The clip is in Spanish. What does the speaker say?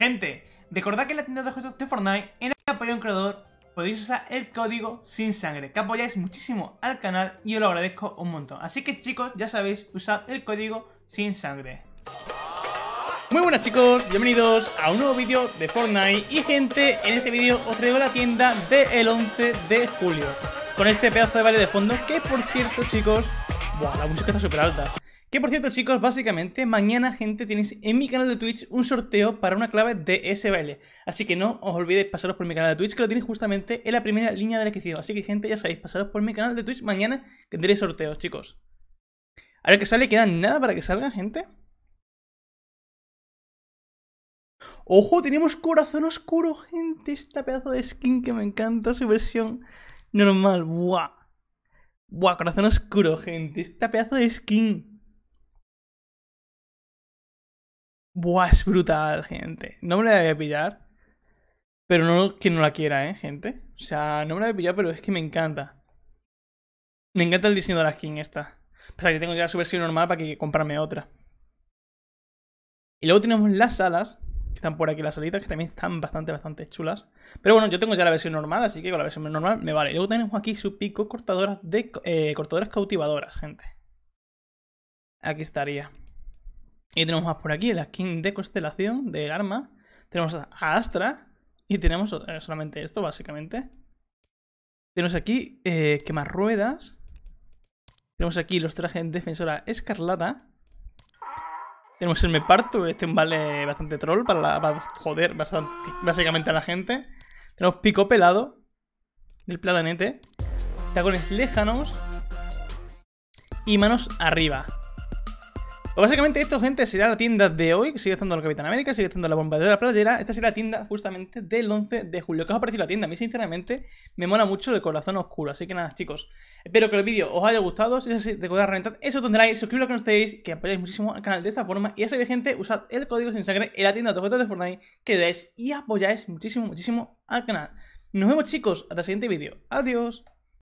Gente, recordad que en la tienda de juegos de Fortnite, en el apoyo a un creador, podéis usar el código sin sangre, que apoyáis muchísimo al canal y os lo agradezco un montón. Así que chicos, ya sabéis, usad el código sin sangre. Muy buenas chicos, bienvenidos a un nuevo vídeo de Fortnite y gente, en este vídeo os traigo la tienda del 11 de julio con este pedazo de vale de fondo que por cierto chicos, la música está súper alta que por cierto, chicos, básicamente mañana, gente, tenéis en mi canal de Twitch un sorteo para una clave de SBL. Así que no os olvidéis pasaros por mi canal de Twitch, que lo tenéis justamente en la primera línea de la Así que, gente, ya sabéis, pasaros por mi canal de Twitch mañana que tendréis sorteo, chicos. Ahora que sale, queda nada para que salga, gente. ¡Ojo! Tenemos corazón oscuro, gente. Esta pedazo de skin que me encanta, su versión normal. ¡Buah! ¡Buah! Corazón oscuro, gente. Esta pedazo de skin. Buah, es brutal, gente. No me la voy a pillar. Pero no que no la quiera, ¿eh, gente? O sea, no me la voy a pillar, pero es que me encanta. Me encanta el diseño de la skin esta. Pasa que tengo ya su versión normal para que comprarme otra. Y luego tenemos las alas que están por aquí las alitas que también están bastante, bastante chulas. Pero bueno, yo tengo ya la versión normal, así que con la versión normal me vale. Luego tenemos aquí su pico de eh, cortadoras cautivadoras, gente. Aquí estaría. Y tenemos más por aquí, la skin de constelación del arma, Tenemos a Astra. Y tenemos eh, solamente esto, básicamente. Tenemos aquí eh, quemar ruedas. Tenemos aquí los trajes defensora escarlata. Tenemos el me parto, este vale bastante troll para, joder básicamente a la gente. Tenemos pico pelado del platanete. dragones lejanos. Y manos arriba básicamente esto, gente, será la tienda de hoy. Sigue estando el Capitán América, sigue estando la bomba de la playera. Esta será la tienda justamente del 11 de julio. ¿Qué os ha parecido la tienda? A mí, sinceramente, me mola mucho el corazón oscuro. Así que nada, chicos. Espero que el vídeo os haya gustado. Si es así, recordad reventar eso donde like, suscribiros que no estéis, que apoyáis muchísimo al canal de esta forma. Y ya sabéis, gente, usad el código sin sangre en la tienda de objetos de Fortnite que dais y apoyáis muchísimo, muchísimo al canal. Nos vemos, chicos, hasta el siguiente vídeo. Adiós.